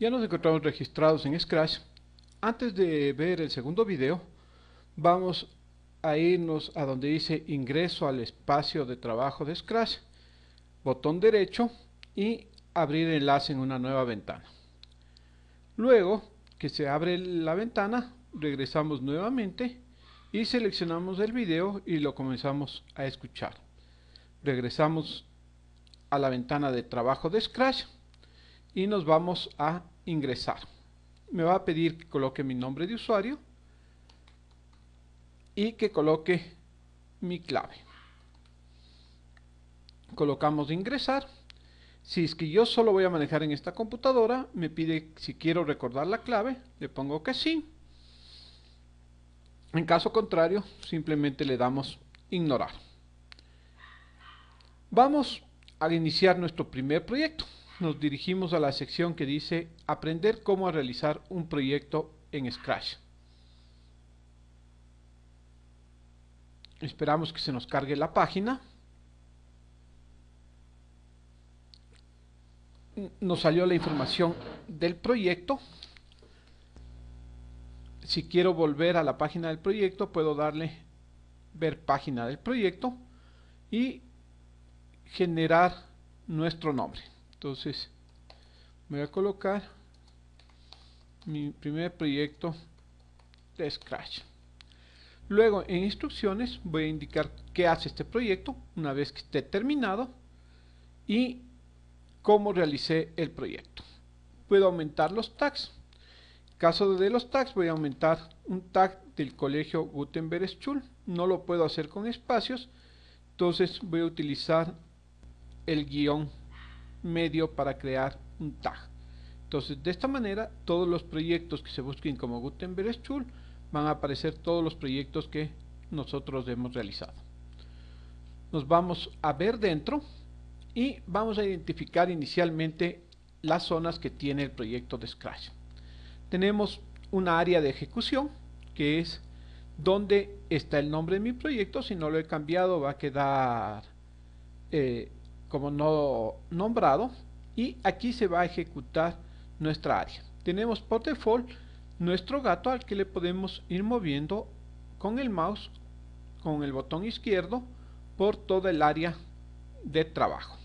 Ya nos encontramos registrados en Scratch. Antes de ver el segundo video, vamos a irnos a donde dice ingreso al espacio de trabajo de Scratch, botón derecho y abrir enlace en una nueva ventana. Luego que se abre la ventana, regresamos nuevamente y seleccionamos el video y lo comenzamos a escuchar. Regresamos a la ventana de trabajo de Scratch y nos vamos a ingresar. Me va a pedir que coloque mi nombre de usuario y que coloque mi clave. Colocamos ingresar. Si es que yo solo voy a manejar en esta computadora, me pide si quiero recordar la clave, le pongo que sí. En caso contrario, simplemente le damos ignorar. Vamos a iniciar nuestro primer proyecto nos dirigimos a la sección que dice Aprender cómo realizar un proyecto en Scratch. Esperamos que se nos cargue la página. Nos salió la información del proyecto. Si quiero volver a la página del proyecto, puedo darle ver página del proyecto y generar nuestro nombre entonces voy a colocar mi primer proyecto de Scratch luego en instrucciones voy a indicar qué hace este proyecto una vez que esté terminado y cómo realicé el proyecto puedo aumentar los tags en caso de los tags voy a aumentar un tag del colegio Gutenberg School no lo puedo hacer con espacios entonces voy a utilizar el guión medio para crear un tag. Entonces, de esta manera, todos los proyectos que se busquen como Gutenberg School van a aparecer todos los proyectos que nosotros hemos realizado. Nos vamos a ver dentro y vamos a identificar inicialmente las zonas que tiene el proyecto de Scratch. Tenemos una área de ejecución que es donde está el nombre de mi proyecto, si no lo he cambiado va a quedar eh, como no nombrado y aquí se va a ejecutar nuestra área. Tenemos por default nuestro gato al que le podemos ir moviendo con el mouse, con el botón izquierdo, por toda el área de trabajo.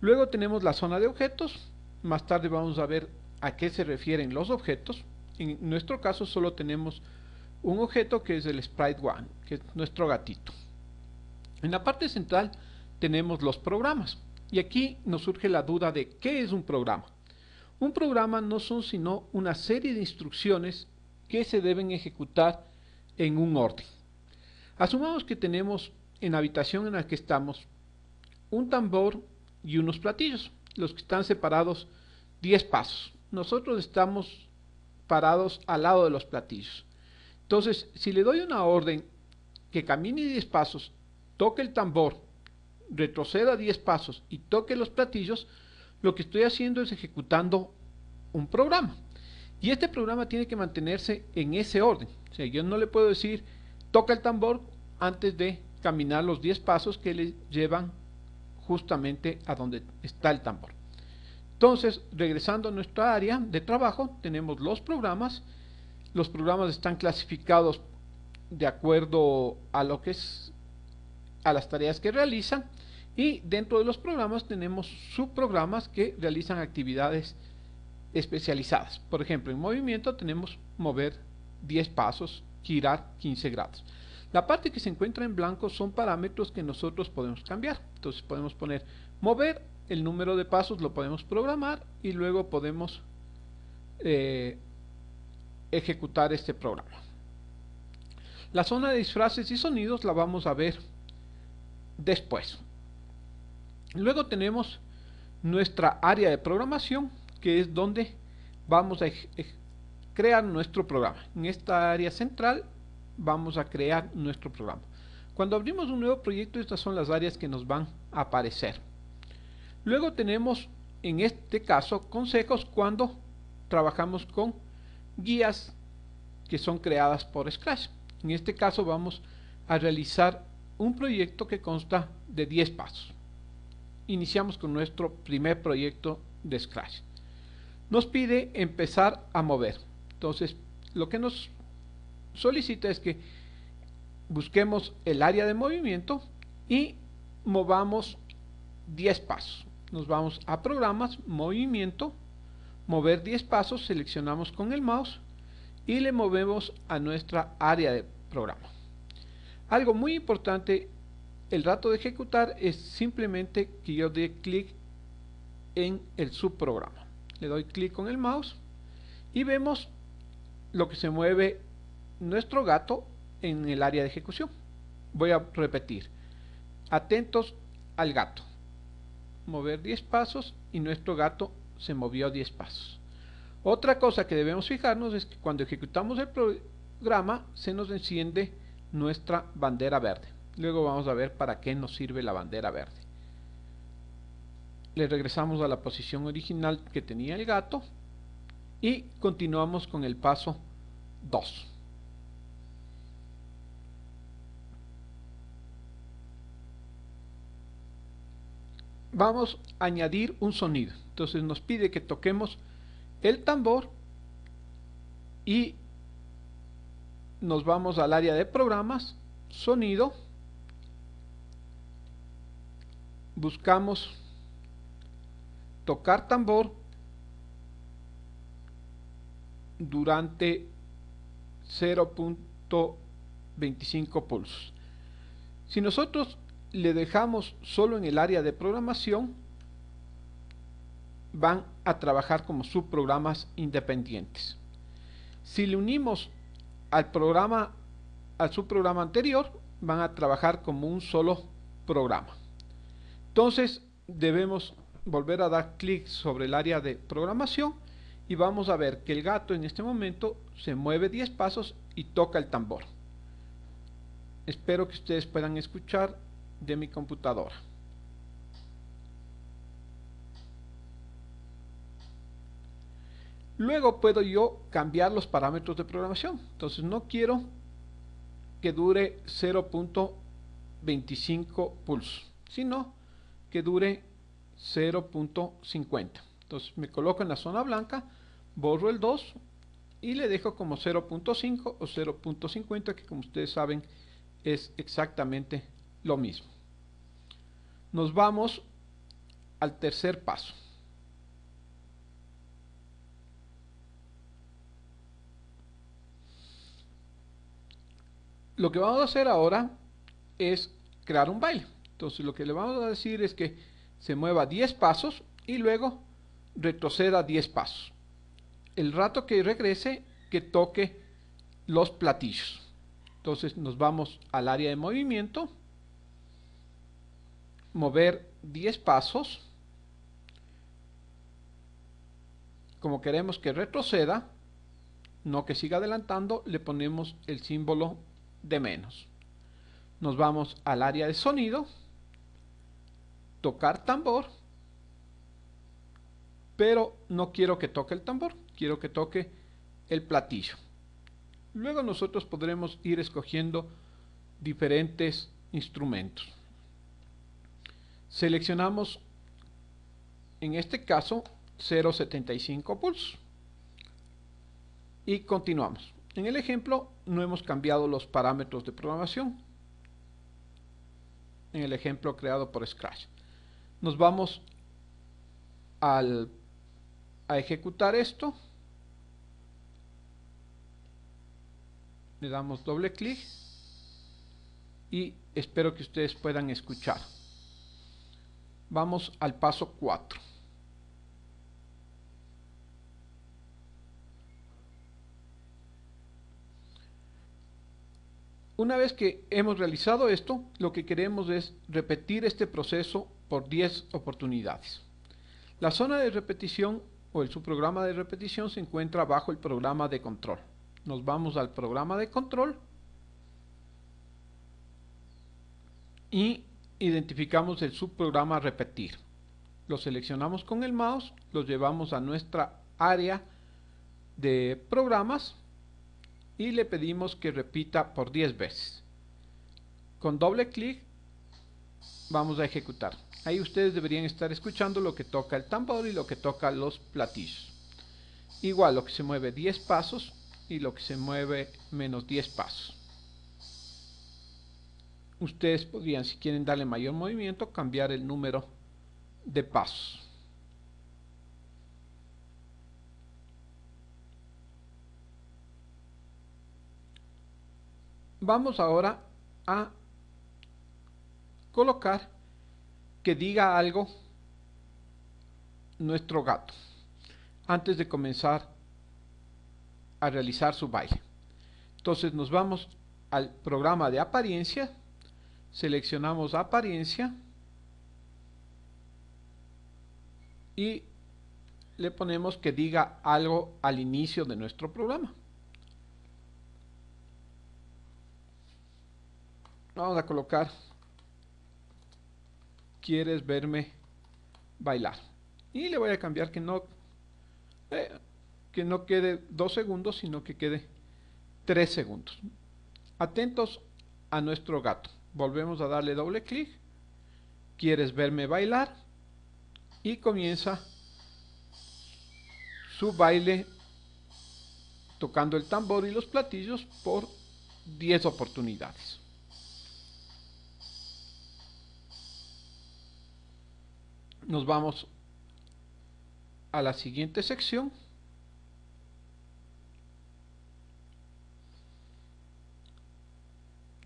Luego tenemos la zona de objetos, más tarde vamos a ver a qué se refieren los objetos. En nuestro caso solo tenemos un objeto que es el Sprite One, que es nuestro gatito. En la parte central tenemos los programas. Y aquí nos surge la duda de qué es un programa. Un programa no son sino una serie de instrucciones que se deben ejecutar en un orden. Asumamos que tenemos en la habitación en la que estamos un tambor y unos platillos, los que están separados 10 pasos. Nosotros estamos parados al lado de los platillos. Entonces, si le doy una orden que camine 10 pasos, toque el tambor retroceda 10 pasos y toque los platillos, lo que estoy haciendo es ejecutando un programa. Y este programa tiene que mantenerse en ese orden. O yo no le puedo decir toca el tambor antes de caminar los 10 pasos que le llevan justamente a donde está el tambor. Entonces, regresando a nuestra área de trabajo, tenemos los programas. Los programas están clasificados de acuerdo a lo que es a las tareas que realizan y dentro de los programas tenemos subprogramas que realizan actividades especializadas. Por ejemplo, en movimiento tenemos mover 10 pasos, girar 15 grados. La parte que se encuentra en blanco son parámetros que nosotros podemos cambiar. Entonces podemos poner mover, el número de pasos lo podemos programar y luego podemos eh, ejecutar este programa. La zona de disfraces y sonidos la vamos a ver después. Luego tenemos nuestra área de programación, que es donde vamos a crear nuestro programa. En esta área central vamos a crear nuestro programa. Cuando abrimos un nuevo proyecto, estas son las áreas que nos van a aparecer. Luego tenemos, en este caso, consejos cuando trabajamos con guías que son creadas por Scratch. En este caso vamos a realizar un proyecto que consta de 10 pasos iniciamos con nuestro primer proyecto de Scratch. Nos pide empezar a mover. Entonces, lo que nos solicita es que busquemos el área de movimiento y movamos 10 pasos. Nos vamos a programas, movimiento, mover 10 pasos, seleccionamos con el mouse y le movemos a nuestra área de programa. Algo muy importante el rato de ejecutar es simplemente que yo dé clic en el subprograma. Le doy clic con el mouse y vemos lo que se mueve nuestro gato en el área de ejecución. Voy a repetir. Atentos al gato. Mover 10 pasos y nuestro gato se movió 10 pasos. Otra cosa que debemos fijarnos es que cuando ejecutamos el programa se nos enciende nuestra bandera verde. Luego vamos a ver para qué nos sirve la bandera verde. Le regresamos a la posición original que tenía el gato y continuamos con el paso 2. Vamos a añadir un sonido. Entonces nos pide que toquemos el tambor y nos vamos al área de programas, sonido, buscamos tocar tambor durante 0.25 pulsos. Si nosotros le dejamos solo en el área de programación, van a trabajar como subprogramas independientes. Si le unimos al programa al subprograma anterior, van a trabajar como un solo programa. Entonces debemos volver a dar clic sobre el área de programación y vamos a ver que el gato en este momento se mueve 10 pasos y toca el tambor. Espero que ustedes puedan escuchar de mi computadora. Luego puedo yo cambiar los parámetros de programación. Entonces no quiero que dure 0.25 pulsos, sino dure 0.50. Entonces me coloco en la zona blanca, borro el 2 y le dejo como 0.5 o 0.50 que como ustedes saben es exactamente lo mismo. Nos vamos al tercer paso. Lo que vamos a hacer ahora es crear un baile. Entonces lo que le vamos a decir es que se mueva 10 pasos y luego retroceda 10 pasos. El rato que regrese, que toque los platillos. Entonces nos vamos al área de movimiento, mover 10 pasos. Como queremos que retroceda, no que siga adelantando, le ponemos el símbolo de menos. Nos vamos al área de sonido tocar tambor, pero no quiero que toque el tambor, quiero que toque el platillo. Luego nosotros podremos ir escogiendo diferentes instrumentos. Seleccionamos, en este caso, 0.75 puls Y continuamos. En el ejemplo no hemos cambiado los parámetros de programación. En el ejemplo creado por Scratch nos vamos a ejecutar esto le damos doble clic y espero que ustedes puedan escuchar vamos al paso 4 Una vez que hemos realizado esto, lo que queremos es repetir este proceso por 10 oportunidades. La zona de repetición o el subprograma de repetición se encuentra bajo el programa de control. Nos vamos al programa de control y identificamos el subprograma repetir. Lo seleccionamos con el mouse, lo llevamos a nuestra área de programas y le pedimos que repita por 10 veces. Con doble clic vamos a ejecutar. Ahí ustedes deberían estar escuchando lo que toca el tambor y lo que toca los platillos. Igual lo que se mueve 10 pasos y lo que se mueve menos 10 pasos. Ustedes podrían, si quieren darle mayor movimiento, cambiar el número de pasos. Vamos ahora a colocar que diga algo nuestro gato antes de comenzar a realizar su baile. Entonces nos vamos al programa de apariencia, seleccionamos apariencia y le ponemos que diga algo al inicio de nuestro programa. Vamos a colocar, ¿quieres verme bailar? Y le voy a cambiar que no, eh, que no quede dos segundos, sino que quede tres segundos. Atentos a nuestro gato. Volvemos a darle doble clic. ¿Quieres verme bailar? Y comienza su baile tocando el tambor y los platillos por 10 oportunidades. nos vamos a la siguiente sección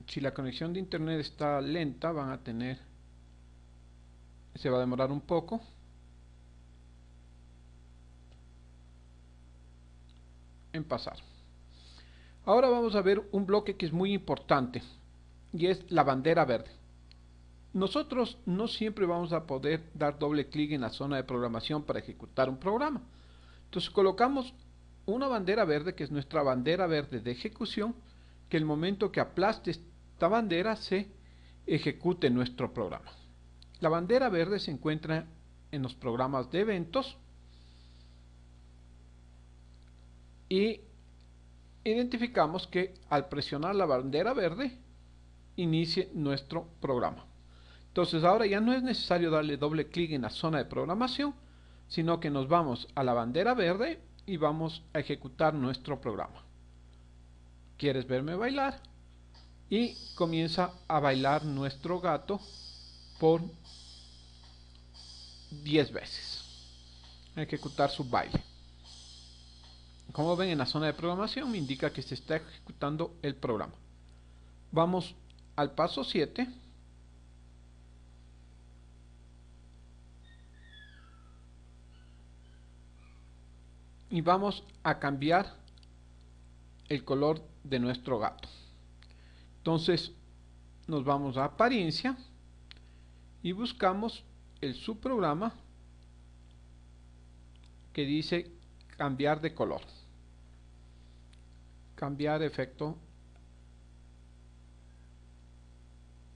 si la conexión de internet está lenta van a tener se va a demorar un poco en pasar ahora vamos a ver un bloque que es muy importante y es la bandera verde nosotros no siempre vamos a poder dar doble clic en la zona de programación para ejecutar un programa. Entonces colocamos una bandera verde, que es nuestra bandera verde de ejecución, que el momento que aplaste esta bandera se ejecute nuestro programa. La bandera verde se encuentra en los programas de eventos y identificamos que al presionar la bandera verde inicie nuestro programa. Entonces ahora ya no es necesario darle doble clic en la zona de programación, sino que nos vamos a la bandera verde y vamos a ejecutar nuestro programa. ¿Quieres verme bailar? Y comienza a bailar nuestro gato por 10 veces. Ejecutar su baile. Como ven en la zona de programación me indica que se está ejecutando el programa. Vamos al paso 7 y vamos a cambiar el color de nuestro gato entonces nos vamos a apariencia y buscamos el subprograma que dice cambiar de color cambiar efecto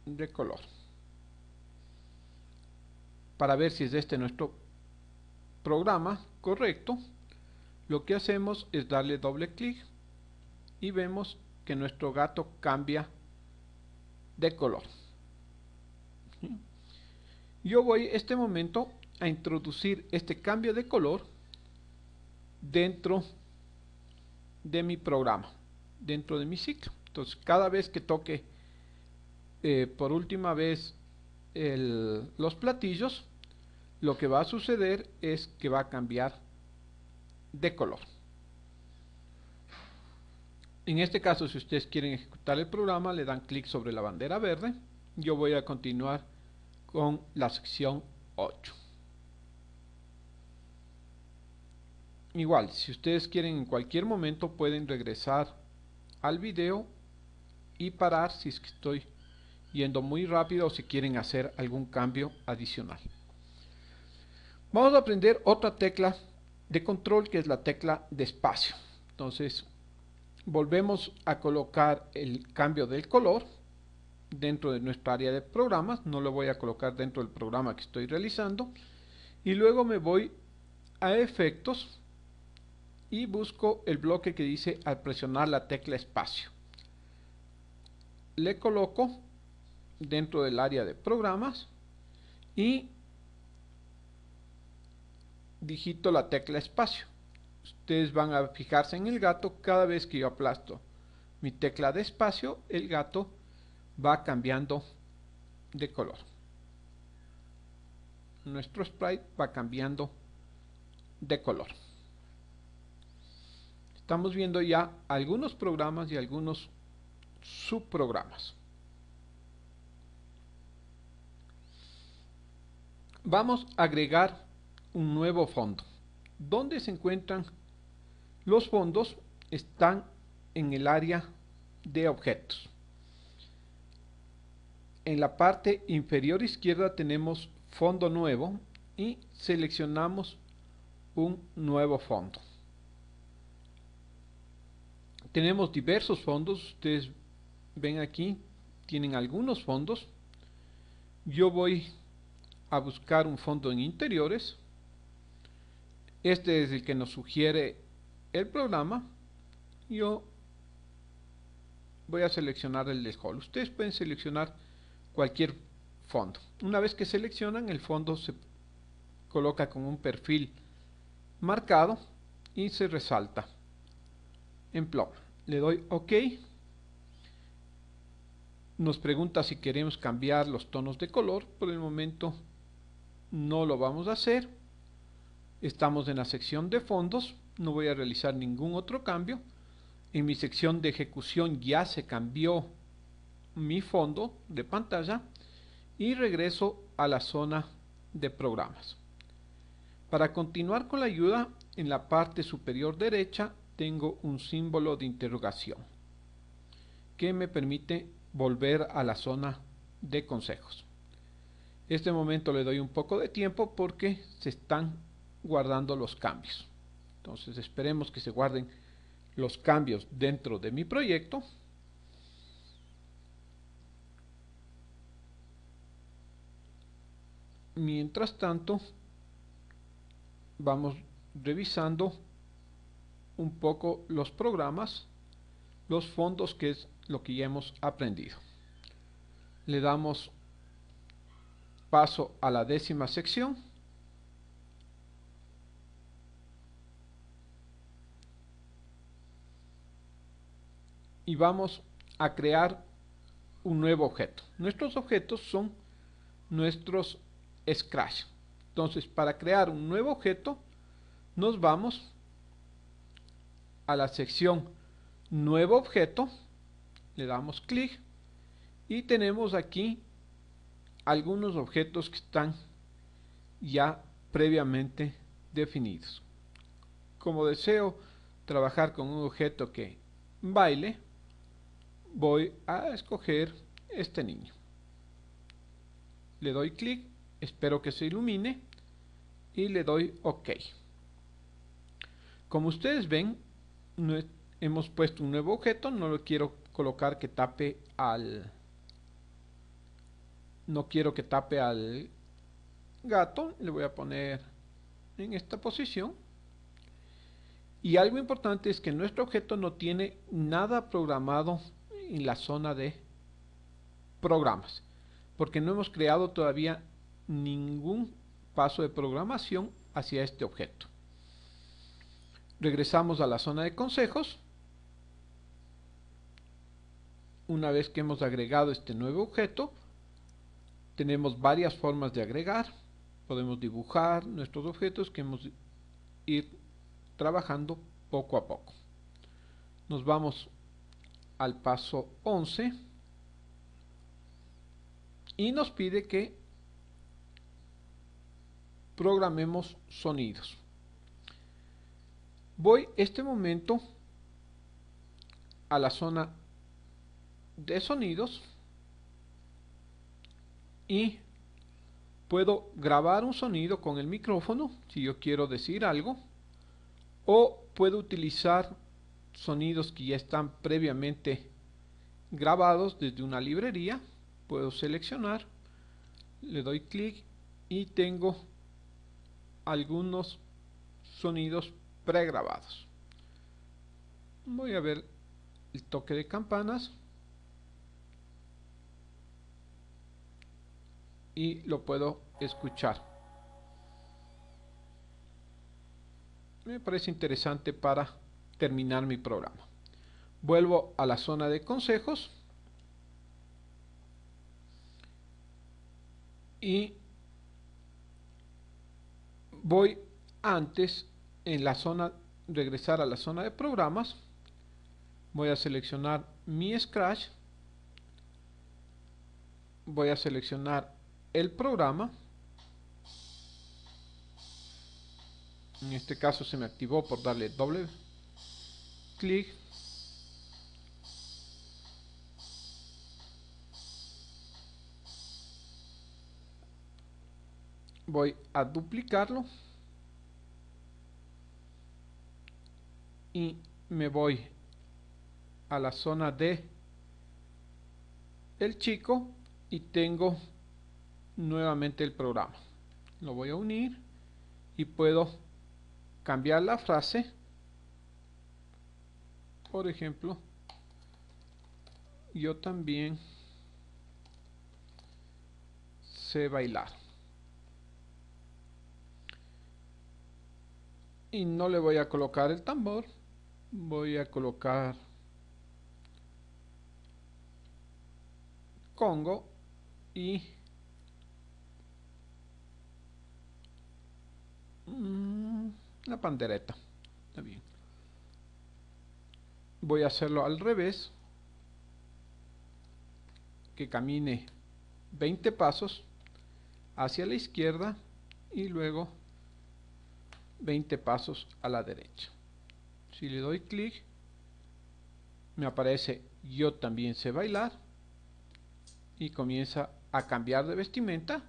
de color para ver si es este nuestro programa correcto lo que hacemos es darle doble clic y vemos que nuestro gato cambia de color. Yo voy este momento a introducir este cambio de color dentro de mi programa, dentro de mi ciclo. Entonces cada vez que toque eh, por última vez los platillos, lo que va a suceder es que va a cambiar de color. En este caso, si ustedes quieren ejecutar el programa, le dan clic sobre la bandera verde. Yo voy a continuar con la sección 8. Igual, si ustedes quieren en cualquier momento pueden regresar al video y parar si es que estoy yendo muy rápido o si quieren hacer algún cambio adicional. Vamos a aprender otra tecla de control que es la tecla de espacio. Entonces volvemos a colocar el cambio del color dentro de nuestra área de programas, no lo voy a colocar dentro del programa que estoy realizando y luego me voy a efectos y busco el bloque que dice al presionar la tecla espacio le coloco dentro del área de programas y digito la tecla espacio. Ustedes van a fijarse en el gato cada vez que yo aplasto mi tecla de espacio, el gato va cambiando de color. Nuestro sprite va cambiando de color. Estamos viendo ya algunos programas y algunos subprogramas. Vamos a agregar un nuevo fondo. ¿Dónde se encuentran los fondos? Están en el área de objetos. En la parte inferior izquierda tenemos fondo nuevo y seleccionamos un nuevo fondo. Tenemos diversos fondos, ustedes ven aquí, tienen algunos fondos. Yo voy a buscar un fondo en interiores este es el que nos sugiere el programa. Yo voy a seleccionar el de Hall. Ustedes pueden seleccionar cualquier fondo. Una vez que seleccionan, el fondo se coloca con un perfil marcado y se resalta en ploma. Le doy OK. Nos pregunta si queremos cambiar los tonos de color. Por el momento no lo vamos a hacer. Estamos en la sección de fondos, no voy a realizar ningún otro cambio. En mi sección de ejecución ya se cambió mi fondo de pantalla y regreso a la zona de programas. Para continuar con la ayuda, en la parte superior derecha tengo un símbolo de interrogación que me permite volver a la zona de consejos. Este momento le doy un poco de tiempo porque se están guardando los cambios. Entonces esperemos que se guarden los cambios dentro de mi proyecto. Mientras tanto, vamos revisando un poco los programas, los fondos, que es lo que ya hemos aprendido. Le damos paso a la décima sección. y vamos a crear un nuevo objeto. Nuestros objetos son nuestros Scratch. Entonces, para crear un nuevo objeto, nos vamos a la sección Nuevo Objeto, le damos clic y tenemos aquí algunos objetos que están ya previamente definidos. Como deseo trabajar con un objeto que baile, voy a escoger este niño. Le doy clic, espero que se ilumine y le doy OK. Como ustedes ven, hemos puesto un nuevo objeto, no lo quiero colocar que tape al... No quiero que tape al gato, le voy a poner en esta posición. Y algo importante es que nuestro objeto no tiene nada programado en la zona de programas porque no hemos creado todavía ningún paso de programación hacia este objeto regresamos a la zona de consejos una vez que hemos agregado este nuevo objeto tenemos varias formas de agregar podemos dibujar nuestros objetos que hemos ir trabajando poco a poco nos vamos al paso 11 y nos pide que programemos sonidos. Voy este momento a la zona de sonidos y puedo grabar un sonido con el micrófono si yo quiero decir algo o puedo utilizar sonidos que ya están previamente grabados desde una librería puedo seleccionar le doy clic y tengo algunos sonidos pregrabados voy a ver el toque de campanas y lo puedo escuchar me parece interesante para terminar mi programa. Vuelvo a la zona de consejos. Y voy antes en la zona, regresar a la zona de programas. Voy a seleccionar mi Scratch. Voy a seleccionar el programa. En este caso se me activó por darle doble voy a duplicarlo y me voy a la zona de el chico y tengo nuevamente el programa lo voy a unir y puedo cambiar la frase por ejemplo yo también sé bailar y no le voy a colocar el tambor voy a colocar Congo y mm, la pandereta. Está bien voy a hacerlo al revés, que camine 20 pasos hacia la izquierda y luego 20 pasos a la derecha. Si le doy clic, me aparece yo también sé bailar y comienza a cambiar de vestimenta,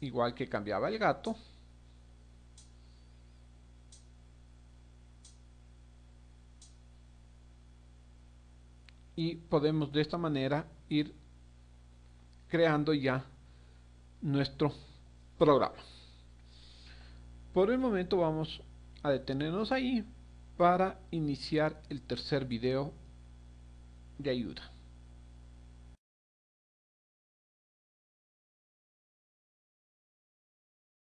igual que cambiaba el gato. y podemos de esta manera ir creando ya nuestro programa. Por el momento vamos a detenernos ahí para iniciar el tercer video de ayuda.